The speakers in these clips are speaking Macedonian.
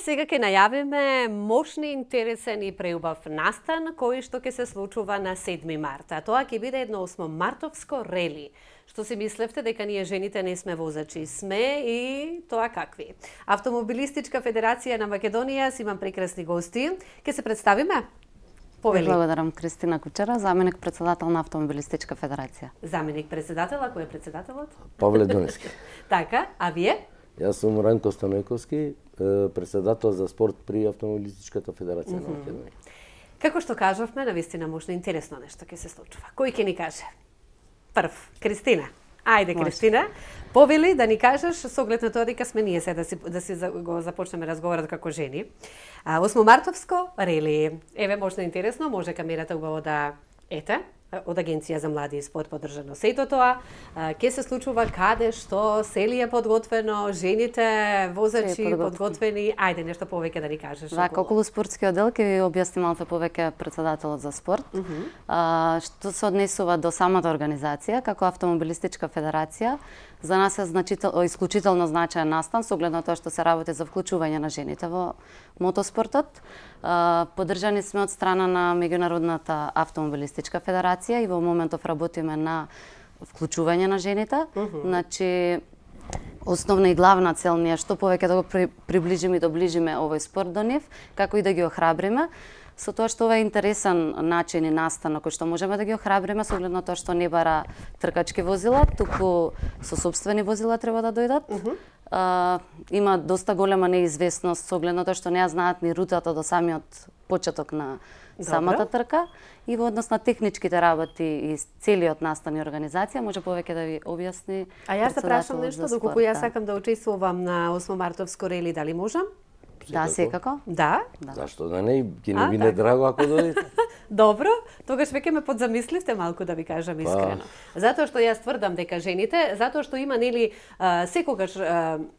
сега ќе најавиме мощни интересен и преубав настан кој што ќе се случува на 7 марта. Тоа ќе биде едно 8 мартовско рели. Што си мислевте дека ние жените не сме возачи? Сме и тоа какви. Автомобилистичка федерација на Македонија, си имам прекрасни гости. Ке се представиме? Повели. Благодарам Кристина Кучера, заменик председател на Автомобилистичка федерација. Заменик председател, кој е председателот? Павле Донески. така, а вие? Јас сум Ранко Станојковски, председател за спорт при Автомобилистичката федерација mm -hmm. на Македонија. Како што кажавме, на вистина можна интересно нешто ќе се случува. Кој ќе ни каже? Прв, Кристина. Ајде, Кристина, повели да ни кажеш, со оглед на тоа дека сме ние се да си, да си го започнеме разговорот како жени. А, рели. Еве, можна интересно, може камерата убаво да ете, од Агенција за млади и спорт подржано сето тоа, ќе се случува каде, што, сели е подготвено, жените, возачи подготвени. подготвени, ајде нешто повеќе да ни кажеш. Така, да, околу спортскиот дел ќе ви објасни малку повеќе председателот за спорт, uh -huh. а, што се однесува до самата организација, како автомобилистичка федерација, за нас е значител, исклучително значаен настан со оглед на тоа што се работи за вклучување на жените во мотоспортот. Подржани сме од страна на Меѓународната автомобилистичка федерација и во моментов работиме на вклучување на жените. Uh -huh. Значи, Основна и главна цел ни е што повеќе да го приближиме и доближиме овој спорт до нив, како и да ги охрабриме со тоа што ова е интересен начин и настан на кој што можеме да ги охрабриме со оглед на тоа што не бара тркачки возила, туку со собствени возила треба да дојдат. Uh -huh. а, има доста голема неизвестност со оглед на тоа што не ја знаат ни рутата до самиот почеток на Добре. самата трка и во однос на техничките работи и целиот настан и организација може повеќе да ви објасни. А јас се прашам нешто доколку јас сакам да учествувам на 8 мартовско рели, дали можам? Да Да, секако. Да. да. Зашто да не, ќе не биде така. драго ако дојдете. Добро, тогаш веќе ме подзамисливте малку да ви кажам па. искрено. Па. Затоа што јас тврдам дека жените, затоа што има нели секогаш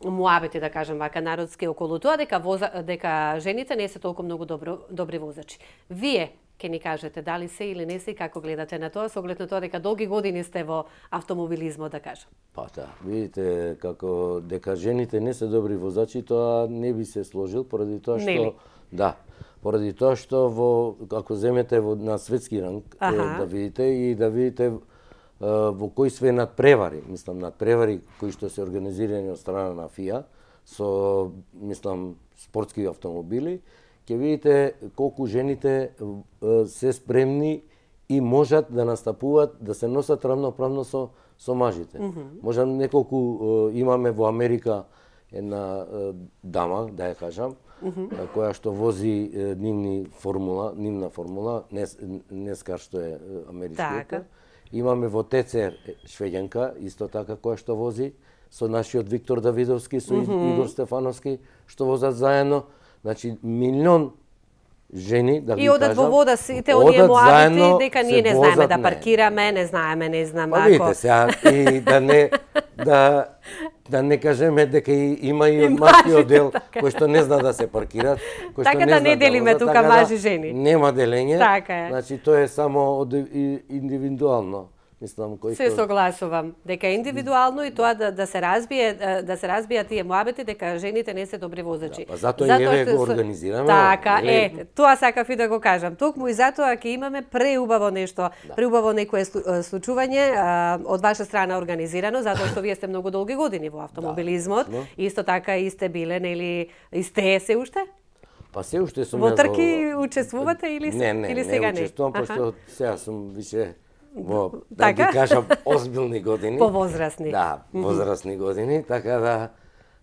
муабети да кажам вака народски околу тоа дека воза, дека жените не се толку многу добро добри возачи. Вие Ке ни кажете дали се или не се и како гледате на тоа, со оглед на тоа дека долги години сте во автомобилизмо, да кажам. Па да, видите, како дека жените не се добри возачи, тоа не би се сложил, поради тоа што... Нели? Да, поради тоа што во, ако земете во, на светски ранг, ага. да видите и да видите во кои све надпревари, мислам надпревари кои што се организирани од страна на ФИА со мислам спортски автомобили ќе видите колку жените се спремни и можат да настапуваат, да се носат равноправно со, со мажите. Mm -hmm. Можам неколку имаме во Америка една дама, да ја кажам, mm -hmm. која што вози нивни формула, нивна формула, не днеска што е америчката. Така. Имаме во ТЦР Шведенка, исто така која што вози, со нашиот Виктор Давидовски, со mm -hmm. Игор Стефановски, што возат заедно. Значи, милион жени, да ви И одат кажам, во вода сите оние младите дека ние не знаеме да паркираме, не знаеме, не знам. Па видите сега, и да не, да, да не кажеме дека и, има и, мажи одел така. кој што не зна да се паркират, кој така што да не не да делиме тука така да мажи жени. нема делење. Така е. Значи тоа е само од, индивидуално. Мислам, кој се согласувам дека индивидуално и тоа да, да се разбие да, да се разбија тие муабети дека жените не се добри возачи. Да, па затоа, затоа ние го организираме. Така, е, тоа сакав и да го кажам. Токму и затоа ќе имаме преубаво нешто, да. преубаво некое случување од ваша страна организирано, затоа што вие сте многу долги години во да, автомобилизмот. Да, Исто така и сте биле, нели, и сте се уште? Па се уште сум Во трки учествувате или не, не, или сега не? Не, не, учествувам, пошто сега сум више во да така? да кажам озбилни години. По возрастни. Да, возрастни mm -hmm. години, така да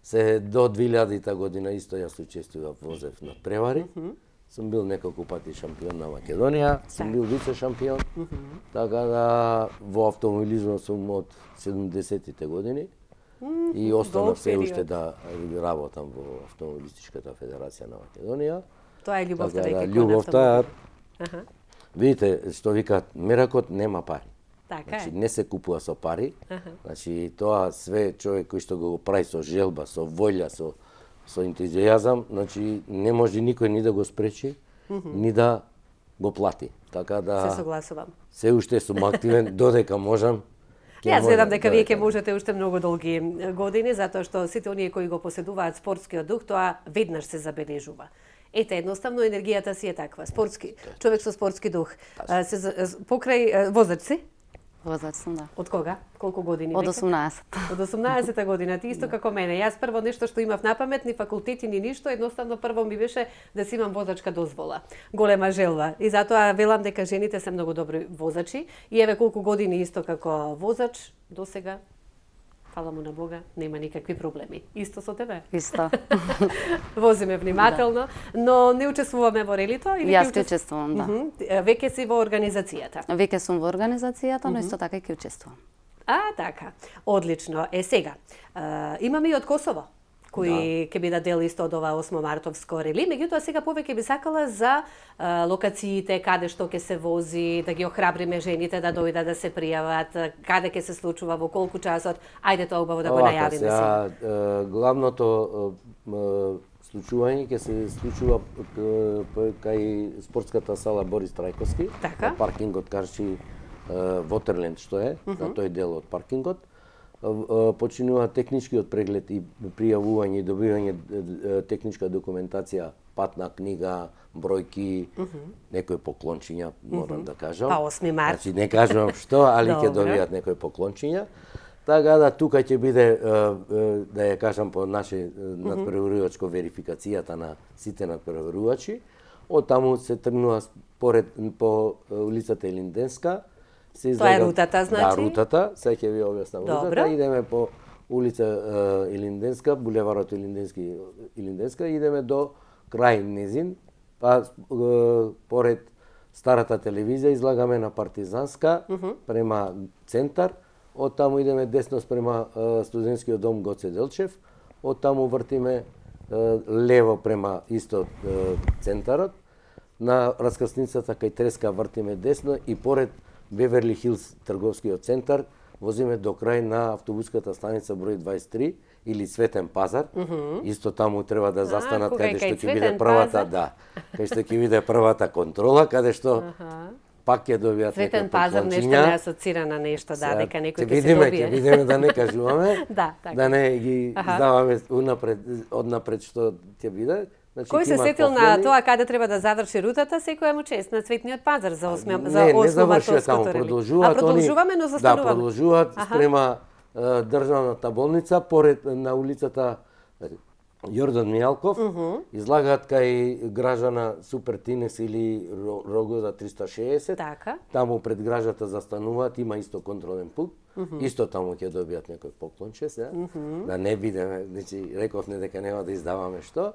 се до 2000-та година исто јас учествував во Зев на превари. Mm -hmm. Сум бил неколку пати шампион на Македонија, так. сум бил вице шампион. Mm -hmm. Така да во автомобилизмот сум од 70-тите години. И останав се уште да работам во автомобилистичката федерација на Македонија. Тоа е љубовта така, да, љубовта. Ага. Видите, што викаат, меракот нема пари. Така значи, е. не се купува со пари. Аха. Значи, тоа све човек кој што го прави со желба, со волја, со, со ентузијазам, значи, не може никој ни да го спречи, ни да го плати. Така да... Се согласувам. Се уште сум активен, додека можам, Ке Јас гледам дека вие ќе можете уште многу долги години, затоа што сите оние кои го поседуваат спортскиот дух, тоа веднаш се забележува. Ете, едноставно енергијата си е таква, спортски, човек со спортски дух. А, се, покрај, возач си? Возач сум, да. Од кога? Колку години? Од 18. Од 18 година, ти исто да. како мене. Јас прво нешто што имав на памет, ни факултети, ни ништо, едноставно прво ми беше да си имам возачка дозвола. Голема желба. И затоа велам дека жените се многу добри возачи. И еве колку години исто како возач, до сега фала му на Бога, нема никакви проблеми. Исто со тебе? Исто. Возиме внимателно, да. но не учествуваме во релито? Или Јас ќе учествувам, да. Веќе си во организацијата? Веќе сум во организацијата, но исто така ќе учествувам. А, така. Одлично. Е, сега, имаме и од Косово кои да. ќе да. бидат дел исто од ова 8 мартовско рели. Меѓутоа сега повеќе би сакала за а, локациите, каде што ќе се вози, да ги охрабриме жените да дојдат да се пријават, каде ќе се случува, во колку часот. Ајде тоа убаво да го најавиме сега. Главното случување ќе се случува кај спортската сала Борис Трајковски, така? паркингот Карши Вотерленд што е, mm -hmm. на тој дел од паркингот Э, э, починува техничкиот преглед и пријавување и добивање техничка документација, патна книга, бројки, uh поклончиња, морам да кажам. Па 8 март. Значи не кажам што, али ќе добијат некој поклончиња. Така да тука ќе биде да ја кажам по наше надпреварувачко верификацијата на сите надпреварувачи. Од таму се тргнува поред по улицата Елинденска, се излегат... Тоа е рутата, значи? Да, рутата, сега ќе ви објаснам Добра. рутата. Идеме по улица Илинденска, булеварот Илинденски, Илинденска, идеме до крај незин, па поред старата телевизија излагаме на Партизанска uh -huh. према центар, од таму идеме десно према студентскиот дом Гоце Делчев, од таму вртиме лево према исто центарот, на раскрсницата кај Треска вртиме десно и поред Беверли Хилс трговскиот центар, возиме до крај на автобуската станица број 23 или Светен пазар. Mm -hmm. Исто таму треба да застанат а, каде што ќе биде првата, да, каде што ќе биде првата контрола, каде што Aha. пак ќе добијат Светен пазар нешто не асоцира на нешто, да, дека некој ќе се добие. Ќе видиме да не кажуваме, да, така. да не ги Aha. даваме унапред, однапред што ќе биде Значи, Кој се сетил на тоа каде треба да заврши рутата, секоја му чест на цветниот пазар за 8 за 8 Не, не завршија таму, продолжуваат. А продолжуваме, но да, застануваме. Да, продолжуваат спрема е, државната болница поред на улицата Јордан Мијалков, uh -huh. излагаат кај граждана Супертинес или Рогода 360. Така. Таму пред гражата застануваат, има исто контролен пункт. Uh -huh. Исто таму ќе добијат некој поклонче, се, uh -huh. да не бидеме, значи рековме дека нема да издаваме што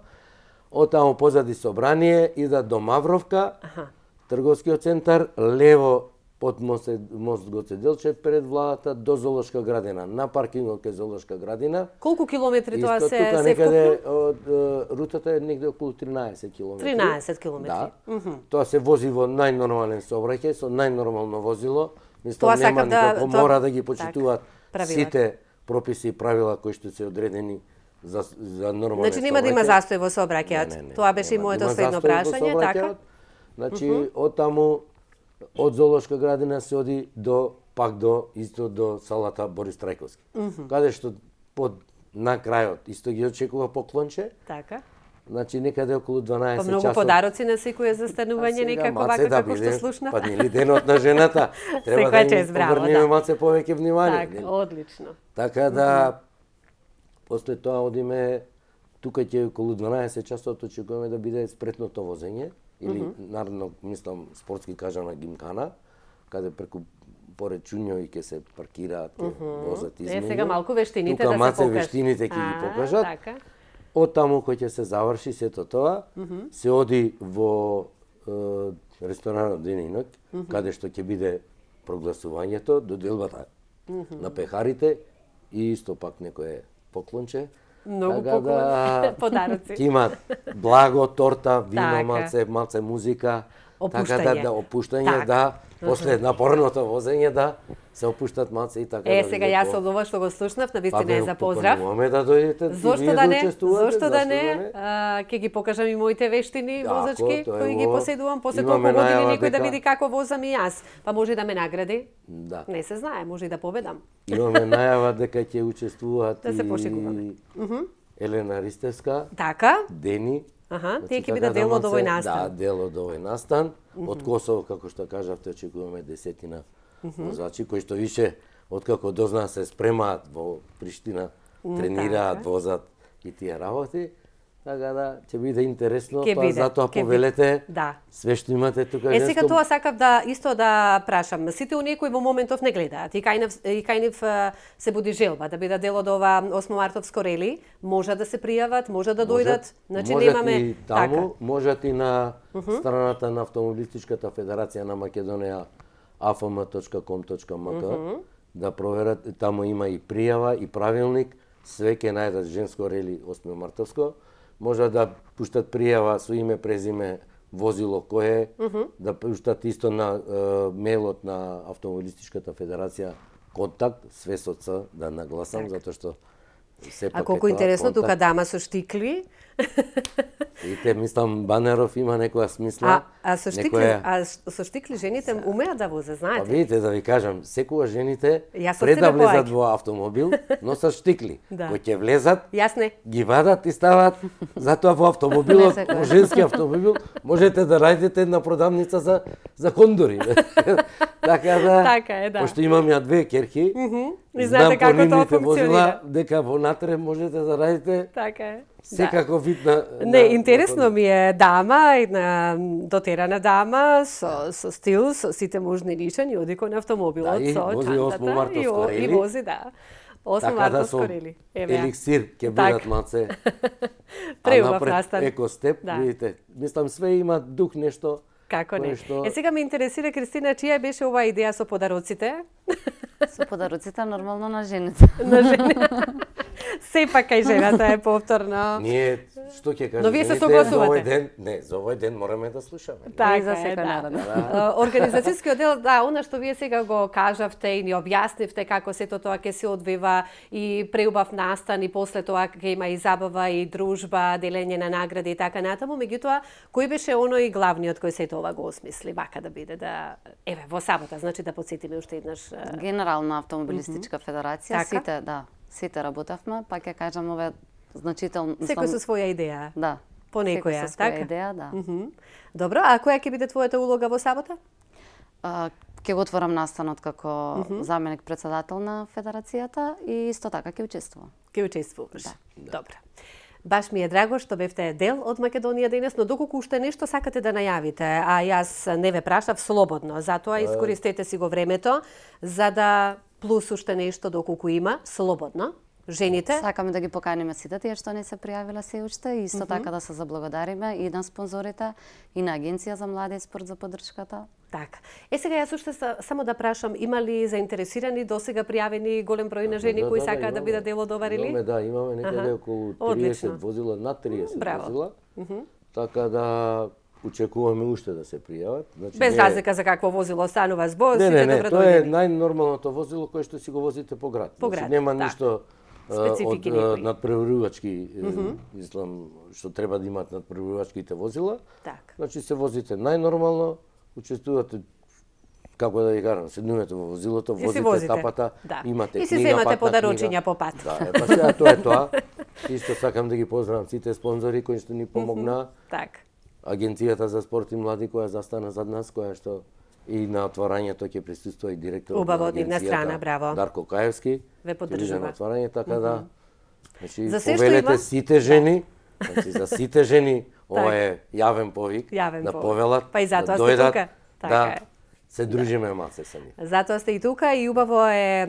таму позади собрание и за Мавровка, Аха. трговскиот центар, лево од мост Гоцеделче пред владата до Золошка градина, на паркингот кај Золошка градина. Колку километри Исто, тоа се тука, се некаде, од, рутата е негде околу 13 километри. 13 километри. Да. Mm -hmm. Тоа се вози во најнормален сообраќај со најнормално возило. Мислам, тоа нема сака да, тоа... мора да ги така, почитуваат сите прописи и правила кои што се одредени за, за нормално Значи нема да има застој во сообраќајот. Тоа беше нема, и моето следно прашање, така? Значи uh -huh. од таму од Золошка градина се оди до пак до исто до салата Борис Трајковски. Uh -huh. Каде што под на крајот исто ги очекува поклонче. Така. Значи некаде околу 12 часот. Па многу часот. подароци на секое застанување некако вака да како биде, што слушна. Па нели денот на жената треба да им обрнеме да. малце повеќе внимание. Така, одлично. Така да mm -hmm После тоа одиме, тука ќе околу 12 часот очекуваме да биде спретното возење, или mm -hmm. наредно, мислам, спортски кажана гимкана, каде преку поред и ќе се паркираат, ќе mm -hmm. возат измени. Е, сега малку вештините тука, да се покажат. вештините ќе ги покажат. Така. Од таму кој ќе се заврши сето тоа, mm -hmm. се оди во е, ресторанот Ден Инок, mm -hmm. каде што ќе биде прогласувањето, доделбата mm -hmm. на пехарите и исто пак некое поклонче. Многу така поклон, да... подароци. Ќе има благо, торта, вино, така. малце, малце музика. Така да, да, опуштање. Така да, да опуштање, так. да, после напорното возење, да, се опуштат маце и така. Е, да сега јас од ова што го слушнав, на вистина па е да за поздрав. Па да дојдете зошто да не, зошто да не, ќе ги покажам и моите вештини возачки, кои ги поседувам, после толку години некој дека... да види како возам и јас, па може да ме награди. Да. Не се знае, може и да победам. Имаме најава дека ќе учествуваат да се пошикуваме. И... Елена Ристевска, така? Дени Аха, значи, тие ќе бидат да, дел од овој настан. Да, дел од овој настан. Mm -hmm. Од Косово, како што кажавте, очекуваме десетина возачи, mm -hmm. кои што више, откако дозна се спремаат во Приштина, mm, тренираат, така возат и тие работи. Така да, ќе биде интересно, ке па тоа затоа повелете да. све што имате тука. Е, сега тоа сакав да исто да прашам. Сите оние кои во моментов не гледаат и кај нив, и кај се буди желба да биде дел од ова 8 мартовско рели, може да се пријават, може да дојдат, значи, да можат, значи можат немаме и таму, така. можат и на страната на автомобилистичката федерација на Македонија afm.com.mk mm -hmm. да проверат, таму има и пријава и правилник, све ке најдат женско рели 8 мартовско може да пуштат пријава со име, презиме, возило кое е, mm -hmm. да пуштат исто на е, мелот на Автомобилистичката федерација контакт, све со Ц, да нагласам, так. затоа што се А колку интересно, тука дама со штикли, Ите, мислам, Банеров има некоја смисла. А, а со штикли, некоја... а со штикли жените умеат да возат, знаете? Па видите, да ви кажам, секоја жените пред да влезат во автомобил, со штикли. да. Кој ќе влезат, Јасне. ги вадат и стават. Затоа во автомобилот, во женски автомобил, можете да најдете на продавница за, за кондори. така да, така е, да. пошто имам ја две керхи, mm -hmm. И знаете знам како тоа функционира. Возила, дека натре можете да радите така е. Да. Секако вид на, на Не, интересно на... ми е дама, една дотерана дама со со стил, со сите можни личани, оди кон автомобилот да, и, со вози чантата и, и вози, да. 8 така да со Еликсир ќе бидат маци. Преубав настан. Еко степ, да. видите. Мислам све има дух нешто Како не? Нешто... Е сега ме интересира Кристина чија беше оваа идеја со подароците? Со подароците нормално на жената. На жената. Сепак кај жената е повторно. Ние што ќе кажеме? Но вие се согласувате. Овој ден, не, за овој ден мораме да слушаме. Така за секој да. народ. Да. Организацијскиот дел, да, она што вие сега го кажавте и ни објаснивте како сето тоа ќе се одвива и преубав настан и после тоа ќе има и забава и дружба, делење на награди и така натаму, меѓутоа кој беше оној главниот кој сето ова го осмисли вака да биде да еве во сабота, значи да потсетиме уште еднаш Генерална автомобилистичка федерација, така? сите, да, сите работевме, па ќе кажам ове значително... Секој со своја идеја. Да. По некоја, со така? идеја, да. Mm -hmm. Добро, а која ќе биде твојата улога во сабота? А, ќе го отворам настанот како mm -hmm. заменик председател на федерацијата и исто така ќе учествувам. Ќе учествуваш. Да. Добро. Баш ми е драго што бевте дел од Македонија денес, но доколку уште нешто сакате да најавите, а јас не ве прашав слободно, затоа искористете си го времето за да плус уште нешто доколку има, слободно жените. Сакаме да ги поканиме сите тие што не се пријавила се уште и исто mm -hmm. така да се заблагодариме и на спонзорите и на агенција за млади спорт за поддршката. Така. Е сега јас уште са, само да прашам, има ли заинтересирани досега пријавени голем број на жени да, кои да, да сакаат да, да бидат дел од ова рели? Имаме, да, имаме некаде околу 30 Одлично. возила, над 30 Браво. возила. Mm -hmm. Така да очекуваме уште да се пријават. Значи, Без не... разлика за какво возило станува збор, не, сите не, не, добро тоа е најнормалното возило кое што си го возите по град. По значи, град, значи, нема да. ништо од надпреварувачки mm -hmm. мислам што треба да имаат надпреварувачките возила. Так. Значи се возите најнормално, учествувате како да ви кажам, седнувате во возилото, возите, возите капата, да. имате и книга, И земате подарочиња по пат. Да, па сега тоа е тоа. Исто сакам да ги поздравам сите спонзори кои што ни помогнаа. Mm -hmm. Так. Агенцијата за спорт и млади која застана зад нас, која што и на отворањето ќе присуствува и директор на агенцијата. страна, браво. Дарко Каевски. Ве поддржува. на отворање, така да. Значи, за се повелете има... сите жени, да. значи, за сите жени, ова е јавен повик јавен на повелат, па и затоа да дојдат, тука. Така да, е. Се дружиме да. малце со нив. Затоа сте и тука и убаво е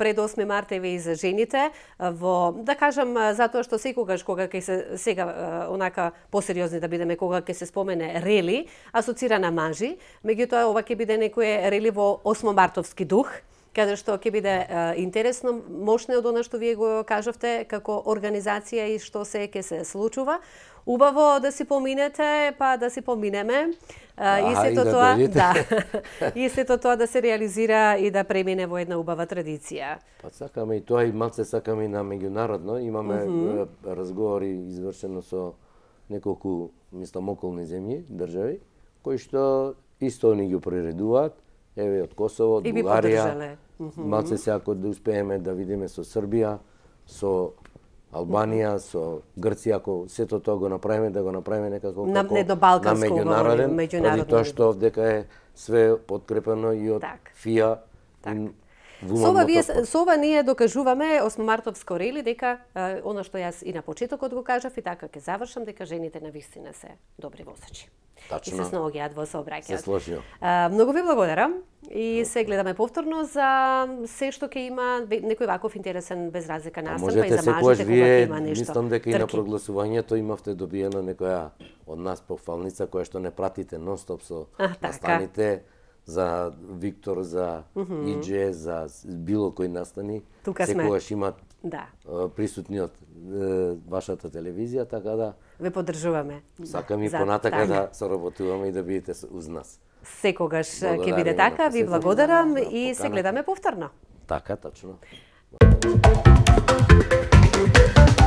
пред 8 март еве и за жените во да кажам затоа што секогаш кога ќе се сега онака посериозни да бидеме кога ќе се спомене рели асоцира на мажи, меѓутоа ова ќе биде некое рели во 8 мартовски дух каде што ќе биде а, интересно, мощно од она што вие го кажавте како организација и што се ќе се случува убаво да си поминете, па да си поминеме. А, и сето да тоа, дойдете. да. и сето тоа да се реализира и да премине во една убава традиција. Па сакаме и тоа и малце сакаме и на меѓународно, имаме mm -hmm. разговори извршено со неколку мислам околни земји, држави, кои што исто ни ги прередуваат, еве од Косово, од Бугарија. Mm -hmm. Малце се ако да успееме да видиме со Србија, со Албанија, со Грција, ако сето тоа го направиме, да го направиме некако на, како, не до на меѓународен, меѓународен, тоа што овдека е све подкрепено и од так. ФИА, так. Со ова, вие, со ова ние докажуваме 8 мартовско рели дека она што јас и на почетокот го кажав и така ќе завршам дека жените на вистина се добри возачи. Тачно. И се снаоѓаат во сообраќајот. Се сложио. многу ви благодарам и се гледаме повторно за се што ќе има некој ваков интересен без разлика настан, па и за мажите кога ќе има нешто. Мислам дека Трки. и на прогласувањето имавте добиено некоја од нас пофалница која што не пратите нонстоп со а, така. настаните. Така за Виктор, за mm -hmm. за било кој настани, Тука секогаш сме... имат да. присутни од вашата телевизија, така да... Ве поддржуваме. Сакам и за... понатака да соработуваме и да бидете уз нас. Секогаш ќе биде така, ви благодарам и се гледаме повторно. Така, точно. Thank you.